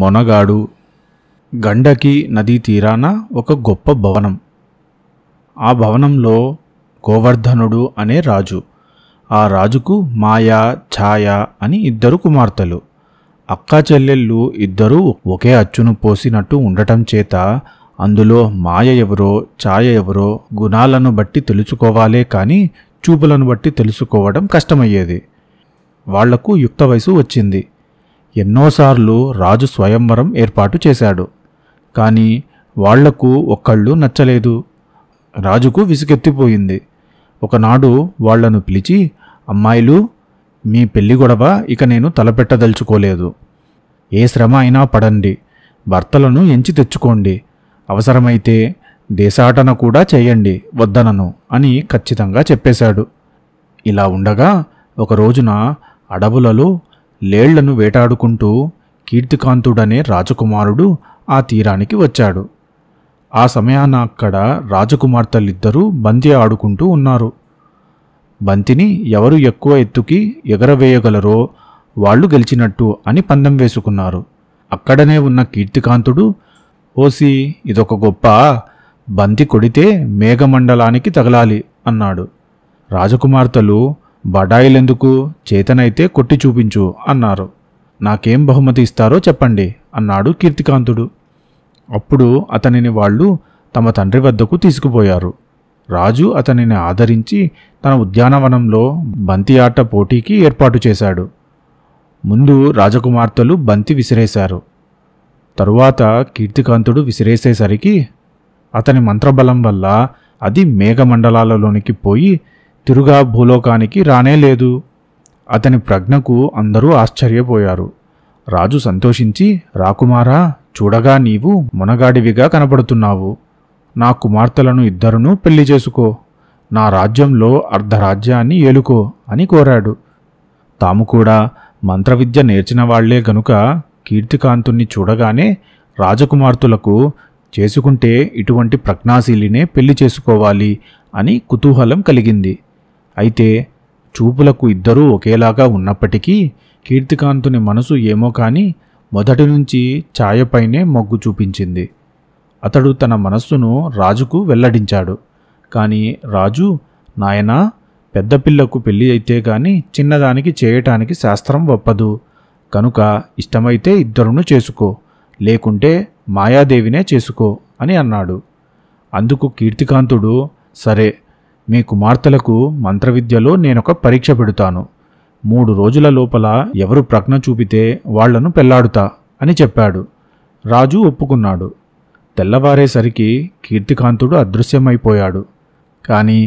మొనగాడు గండకి నదీ తీరాన ఒక గొప్ప భవనం ఆ భవనంలో గోవర్ధనుడు అనే రాజు ఆ రాజుకు మాయా ఛాయ అని ఇద్దరు కుమార్తెలు అక్కా చెల్లెళ్ళు ఇద్దరూ ఒకే అచ్చును పోసినట్టు ఉండటం చేత అందులో మాయ ఎవరో ఛాయ ఎవరో గుణాలను బట్టి తెలుసుకోవాలే కానీ చూపులను బట్టి తెలుసుకోవడం కష్టమయ్యేది వాళ్లకు యుక్త వయసు వచ్చింది ఎన్నోసార్లు రాజు స్వయంవరం ఏర్పాటు చేశాడు కానీ వాళ్లకు ఒక్కళ్ళు నచ్చలేదు రాజుకు విసుగెత్తిపోయింది ఒకనాడు వాళ్లను పిలిచి అమ్మాయిలు మీ పెళ్లి గొడవ ఇక నేను తలపెట్టదలుచుకోలేదు ఏ శ్రమ అయినా పడండి భర్తలను ఎంచి తెచ్చుకోండి అవసరమైతే దేశాటన కూడా చేయండి వద్దనను అని ఖచ్చితంగా చెప్పేశాడు ఇలా ఉండగా ఒక రోజున అడవులలో లేళ్లను వేటాడుకుంటూ కీర్తికాంతుడనే రాజకుమారుడు ఆ తీరానికి వచ్చాడు ఆ సమయాన అక్కడ రాజకుమార్తెలిద్దరూ బంతి ఆడుకుంటూ ఉన్నారు బంతిని ఎవరు ఎక్కువ ఎత్తుకి ఎగరవేయగలరో వాళ్ళు గెలిచినట్టు అని పందెం వేసుకున్నారు అక్కడనే ఉన్న కీర్తికాంతుడు ఓసి ఇదొక గొప్ప బంతి కొడితే మేఘమండలానికి తగలాలి అన్నాడు రాజకుమార్తెలు బడాయిలెందుకు చేతనైతే కొట్టి చూపించు అన్నారు నాకేం బహుమతి ఇస్తారో చెప్పండి అన్నాడు కీర్తికాంతుడు అప్పుడు అతనిని వాళ్ళు తమ తండ్రి వద్దకు తీసుకుపోయారు రాజు అతనిని ఆదరించి తన ఉద్యానవనంలో బంతి ఆట పోటీకి ఏర్పాటు చేశాడు ముందు రాజకుమార్తెలు బంతి విసిరేశారు తరువాత కీర్తికాంతుడు విసిరేసేసరికి అతని మంత్రబలం వల్ల అది మేఘమండలాలలోనికి పోయి తిరుగా భూలోకానికి రానే లేదు అతని ప్రజ్ఞకు అందరూ ఆశ్చర్యపోయారు రాజు సంతోషించి రాకుమారా చూడగా నీవు మునగాడివిగా కనపడుతున్నావు నా కుమార్తెలను ఇద్దరును పెళ్లి చేసుకో నా రాజ్యంలో అర్ధరాజ్యాన్ని ఏలుకో అని కోరాడు తాము కూడా మంత్రవిద్య నేర్చిన వాళ్లే గనుక కీర్తికాంతుణ్ణి చూడగానే రాజకుమార్తెలకు చేసుకుంటే ఇటువంటి ప్రజ్ఞాశీలినే పెళ్లి చేసుకోవాలి అని కుతూహలం కలిగింది అయితే చూపులకు ఇద్దరూ ఒకేలాగా ఉన్నప్పటికీ కీర్తికాంతుని మనసు ఏమో కానీ మొదటి నుంచి ఛాయపైనే మొగ్గు చూపించింది అతడు తన మనస్సును రాజుకు వెల్లడించాడు కానీ రాజు నాయనా పిల్లకు పెళ్ళి అయితే కానీ చిన్నదానికి చేయటానికి శాస్త్రం ఒప్పదు కనుక ఇష్టమైతే ఇద్దరును చేసుకో లేకుంటే మాయాదేవినే చేసుకో అని అన్నాడు అందుకు కీర్తికాంతుడు సరే మీ కుమార్తెలకు మంత్రవిద్యలో నేనొక పరీక్ష పెడుతాను మూడు రోజుల లోపల ఎవరు ప్రజ్ఞ చూపితే వాళ్లను పెళ్లాడుతా అని చెప్పాడు రాజు ఒప్పుకున్నాడు తెల్లవారేసరికి కీర్తికాంతుడు అదృశ్యమైపోయాడు కానీ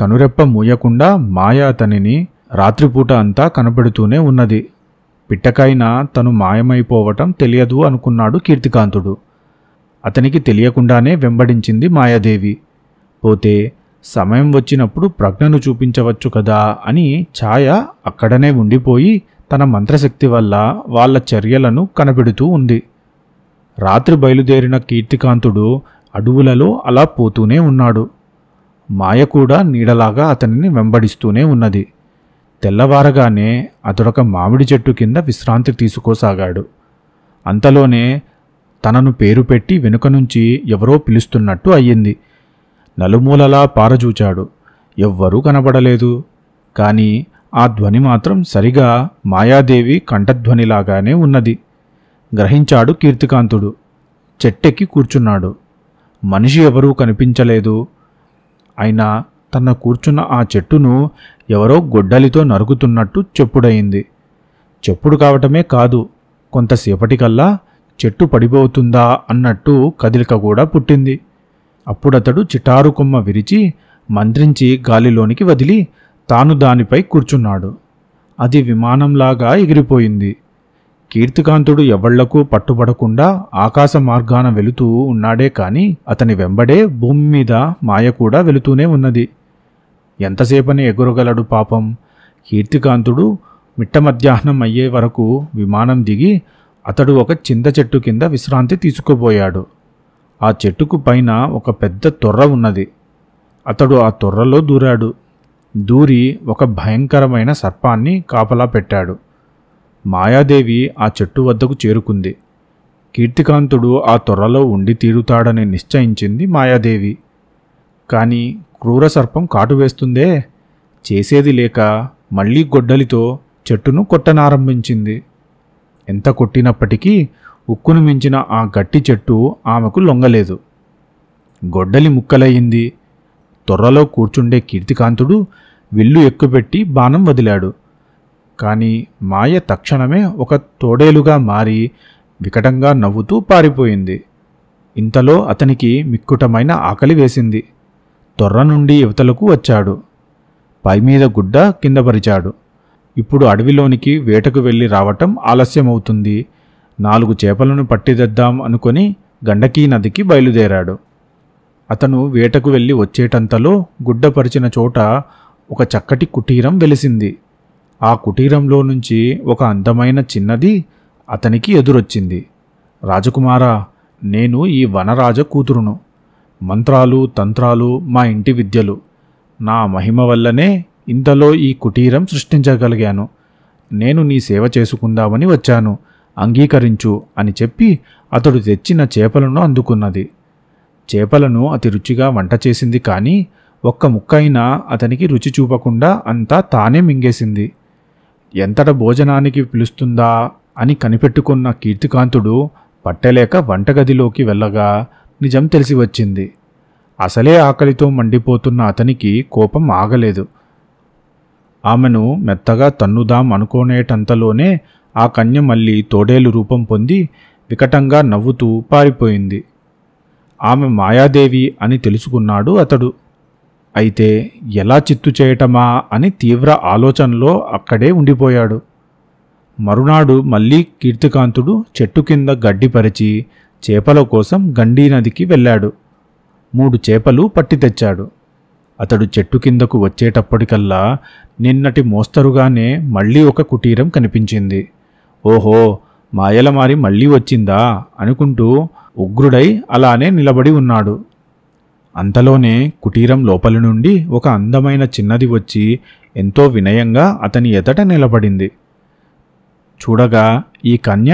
కనురెప్ప మూయకుండా మాయ అతనిని రాత్రిపూట అంతా కనపెడుతూనే ఉన్నది పిట్టకైనా తను మాయమైపోవటం తెలియదు అనుకున్నాడు కీర్తికాంతుడు అతనికి తెలియకుండానే వెంబడించింది మాయాదేవి పోతే సమయం వచ్చినప్పుడు ప్రజ్ఞను చూపించవచ్చు కదా అని ఛాయ అక్కడనే ఉండిపోయి తన మంత్రశక్తి వల్ల వాళ్ళ చర్యలను కనపెడుతూ ఉంది రాత్రి బయలుదేరిన కీర్తికాంతుడు అడవులలో అలా పోతూనే ఉన్నాడు మాయ కూడా నీడలాగా అతనిని వెంబడిస్తూనే ఉన్నది తెల్లవారగానే అతడొక మామిడి చెట్టు కింద విశ్రాంతి తీసుకోసాగాడు అంతలోనే తనను పేరు పెట్టి వెనుక నుంచి ఎవరో పిలుస్తున్నట్టు అయ్యింది నలుమూలలా పారజూచాడు ఎవ్వరూ కనబడలేదు కానీ ఆ ధ్వని మాత్రం సరిగా మాయాదేవి కంఠధ్వనిలాగానే ఉన్నది గ్రహించాడు కీర్తికాంతుడు చెట్టెక్కి కూర్చున్నాడు మనిషి ఎవరూ కనిపించలేదు అయినా తన కూర్చున్న ఆ చెట్టును ఎవరో గొడ్డలితో నరుకుతున్నట్టు చెప్పుడయింది చెప్పుడు కావటమే కాదు కొంతసేపటికల్లా చెట్టు పడిపోతుందా అన్నట్టు కదిలిక కూడా పుట్టింది అప్పుడతడు చిటారు కొమ్మ విరిచి మంత్రించి గాలిలోనికి వదిలి తాను దానిపై కూర్చున్నాడు అది విమానంలాగా ఎగిరిపోయింది కీర్తికాంతుడు ఎవళ్లకు పట్టుబడకుండా ఆకాశ మార్గాన వెళుతూ ఉన్నాడే కాని అతని వెంబడే భూమి మీద మాయ కూడా వెళుతూనే ఉన్నది ఎంతసేపని ఎగురగలడు పాపం కీర్తికాంతుడు మిట్ట మధ్యాహ్నం అయ్యే వరకు విమానం దిగి అతడు ఒక చింత చెట్టు కింద విశ్రాంతి తీసుకుపోయాడు ఆ చెట్టుకు పైన ఒక పెద్ద తొర్ర ఉన్నది అతడు ఆ తొర్రలో దూరాడు దూరి ఒక భయంకరమైన సర్పాన్ని కాపలా పెట్టాడు మాయాదేవి ఆ చెట్టు వద్దకు చేరుకుంది కీర్తికాంతుడు ఆ తొర్రలో ఉండి తీరుతాడని నిశ్చయించింది మాయాదేవి కానీ క్రూర సర్పం కాటు వేస్తుందే చేసేది లేక మళ్ళీ గొడ్డలితో చెట్టును కొట్టనారంభించింది ఎంత కొట్టినప్పటికీ ఉక్కును మించిన ఆ గట్టి చెట్టు ఆమెకు లొంగలేదు గొడ్డలి ముక్కలయ్యింది తొర్రలో కూర్చుండే కీర్తికాంతుడు విల్లు ఎక్కుపెట్టి బాణం వదిలాడు కానీ మాయ తక్షణమే ఒక తోడేలుగా మారి వికటంగా నవ్వుతూ పారిపోయింది ఇంతలో అతనికి మిక్కుటమైన ఆకలి వేసింది తొర్ర నుండి యువతలకు వచ్చాడు పైమీద గుడ్డ కిందపరిచాడు ఇప్పుడు అడవిలోనికి వేటకు వెళ్ళి రావటం ఆలస్యమవుతుంది నాలుగు చేపలను పట్టిదద్దాం అనుకొని గండకీ నదికి బయలుదేరాడు అతను వేటకు వెళ్ళి వచ్చేటంతలో గుడ్డపరిచిన చోట ఒక చక్కటి కుటీరం వెలిసింది ఆ కుటీరంలో నుంచి ఒక అందమైన చిన్నది అతనికి ఎదురొచ్చింది రాజకుమారా నేను ఈ వనరాజ కూతురును మంత్రాలు తంత్రాలు మా ఇంటి విద్యలు నా మహిమ వల్లనే ఇంతలో ఈ కుటీరం సృష్టించగలిగాను నేను నీ సేవ చేసుకుందామని వచ్చాను అంగీకరించు అని చెప్పి అతడు తెచ్చిన చేపలను అందుకున్నది చేపలను అతి రుచిగా వంట చేసింది కానీ ఒక్క ముక్కైనా అతనికి రుచి చూపకుండా అంతా తానే మింగేసింది ఎంతట భోజనానికి పిలుస్తుందా అని కనిపెట్టుకున్న కీర్తికాంతుడు పట్టలేక వంటగదిలోకి వెళ్ళగా నిజం తెలిసి వచ్చింది అసలే ఆకలితో మండిపోతున్న అతనికి కోపం ఆగలేదు ఆమెను మెత్తగా తన్నుదాం అనుకోనేటంతలోనే ఆ కన్య మళ్ళీ తోడేలు రూపం పొంది వికటంగా నవ్వుతూ పారిపోయింది ఆమె మాయాదేవి అని తెలుసుకున్నాడు అతడు అయితే ఎలా చిత్తు చేయటమా అని తీవ్ర ఆలోచనలో అక్కడే ఉండిపోయాడు మరునాడు మళ్ళీ కీర్తికాంతుడు చెట్టు కింద గడ్డిపరిచి చేపల కోసం గండీ నదికి వెళ్ళాడు మూడు చేపలు పట్టి తెచ్చాడు అతడు చెట్టు కిందకు వచ్చేటప్పటికల్లా నిన్నటి మోస్తరుగానే మళ్ళీ ఒక కుటీరం కనిపించింది ఓహో మాయలమారి మళ్ళీ వచ్చిందా అనుకుంటూ ఉగ్రుడై అలానే నిలబడి ఉన్నాడు అంతలోనే కుటీరం లోపలి నుండి ఒక అందమైన చిన్నది వచ్చి ఎంతో వినయంగా అతని ఎదట నిలబడింది చూడగా ఈ కన్య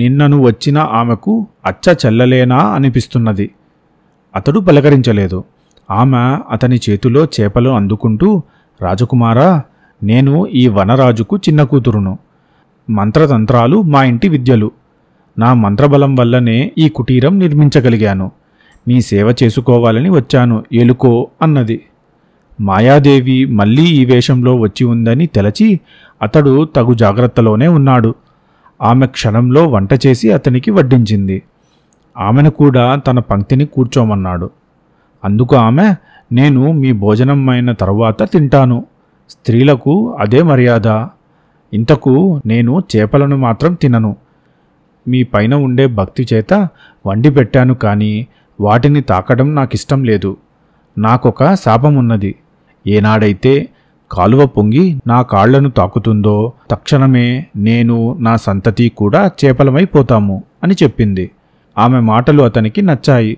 నిన్నను వచ్చిన ఆమెకు అచ్చ చెల్లలేనా అనిపిస్తున్నది అతడు పలకరించలేదు ఆమె అతని చేతిలో చేపలు అందుకుంటూ రాజకుమారా నేను ఈ వనరాజుకు చిన్న కూతురును మంత్రతంత్రాలు మా ఇంటి విద్యలు నా మంత్రబలం వల్లనే ఈ కుటీరం నిర్మించగలిగాను నీ సేవ చేసుకోవాలని వచ్చాను ఎలుకో అన్నది మాయాదేవి మళ్ళీ ఈ వేషంలో వచ్చి ఉందని తెలచి అతడు తగు జాగ్రత్తలోనే ఉన్నాడు ఆమె క్షణంలో వంట చేసి అతనికి వడ్డించింది ఆమెను కూడా తన పంక్తిని కూర్చోమన్నాడు అందుకు ఆమె నేను మీ భోజనం అయిన తర్వాత తింటాను స్త్రీలకు అదే మర్యాద ఇంతకు నేను చేపలను మాత్రం తినను మీ పైన ఉండే భక్తి చేత వండి పెట్టాను కానీ వాటిని తాకడం నాకిష్టం లేదు నాకొక శాపమున్నది ఏనాడైతే కాలువ పొంగి నా కాళ్లను తాకుతుందో తక్షణమే నేను నా సంతతి కూడా చేపలమైపోతాము అని చెప్పింది ఆమె మాటలు అతనికి నచ్చాయి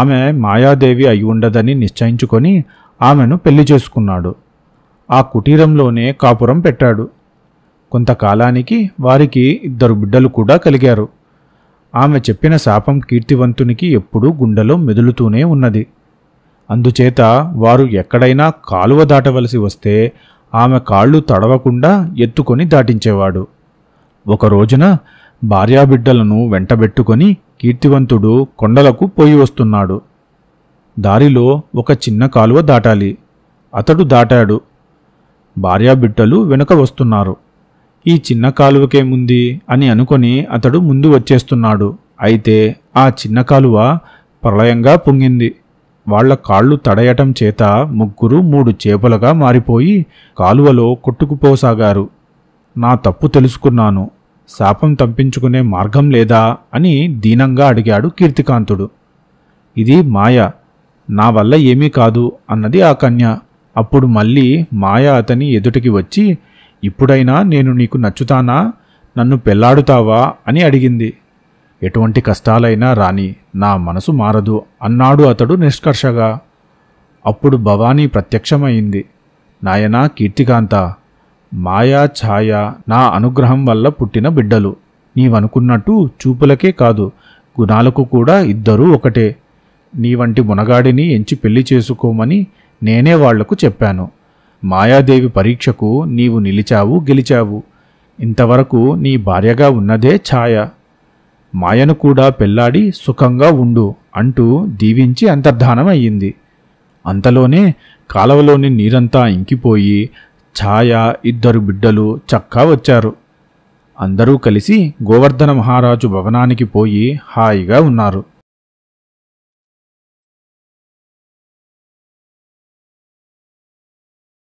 ఆమె మాయాదేవి అయి ఉండదని నిశ్చయించుకొని ఆమెను పెళ్లి చేసుకున్నాడు ఆ కుటీరంలోనే కాపురం పెట్టాడు కొంతకాలానికి వారికి ఇద్దరు బిడ్డలు కూడా కలిగారు ఆమె చెప్పిన శాపం కీర్తివంతునికి ఎప్పుడూ గుండెలో మెదులుతూనే ఉన్నది అందుచేత వారు ఎక్కడైనా కాలువ దాటవలసి వస్తే ఆమె కాళ్ళు తడవకుండా ఎత్తుకొని దాటించేవాడు ఒక రోజున భార్యాబిడ్డలను వెంటబెట్టుకొని కీర్తివంతుడు కొండలకు పోయి వస్తున్నాడు దారిలో ఒక చిన్న కాలువ దాటాలి అతడు దాటాడు భార్యాబిడ్డలు వెనుక వస్తున్నారు ఈ చిన్న కాలువకేముంది అని అనుకొని అతడు ముందు వచ్చేస్తున్నాడు అయితే ఆ చిన్న కాలువ ప్రళయంగా పొంగింది వాళ్ల కాళ్ళు తడయటం చేత ముగ్గురు మూడు చేపలుగా మారిపోయి కాలువలో కొట్టుకుపోసాగారు నా తప్పు తెలుసుకున్నాను శాపం తప్పించుకునే మార్గం లేదా అని దీనంగా అడిగాడు కీర్తికాంతుడు ఇది మాయ నా వల్ల ఏమీ కాదు అన్నది ఆ కన్య అప్పుడు మళ్ళీ మాయ అతని ఎదుటికి వచ్చి ఇప్పుడైనా నేను నీకు నచ్చుతానా నన్ను పెళ్లాడుతావా అని అడిగింది ఎటువంటి కష్టాలైనా రాని నా మనసు మారదు అన్నాడు అతడు నిష్కర్షగా అప్పుడు భవానీ ప్రత్యక్షమైంది నాయనా కీర్తికాంత మాయా ఛాయ నా అనుగ్రహం వల్ల పుట్టిన బిడ్డలు నీవనుకున్నట్టు చూపులకే కాదు గుణాలకు కూడా ఇద్దరూ ఒకటే నీ వంటి మునగాడిని ఎంచి పెళ్లి చేసుకోమని నేనే వాళ్లకు చెప్పాను మాయాదేవి పరీక్షకు నీవు నిలిచావు గెలిచావు ఇంతవరకు నీ భార్యగా ఉన్నదే ఛాయ మాయను కూడా పెళ్లాడి సుఖంగా ఉండు అంటూ దీవించి అంతర్ధానమయ్యింది అంతలోనే కాలవలోని నీరంతా ఇంకిపోయి ఛాయ ఇద్దరు బిడ్డలు చక్కా వచ్చారు అందరూ కలిసి గోవర్ధన మహారాజు భవనానికి పోయి హాయిగా ఉన్నారు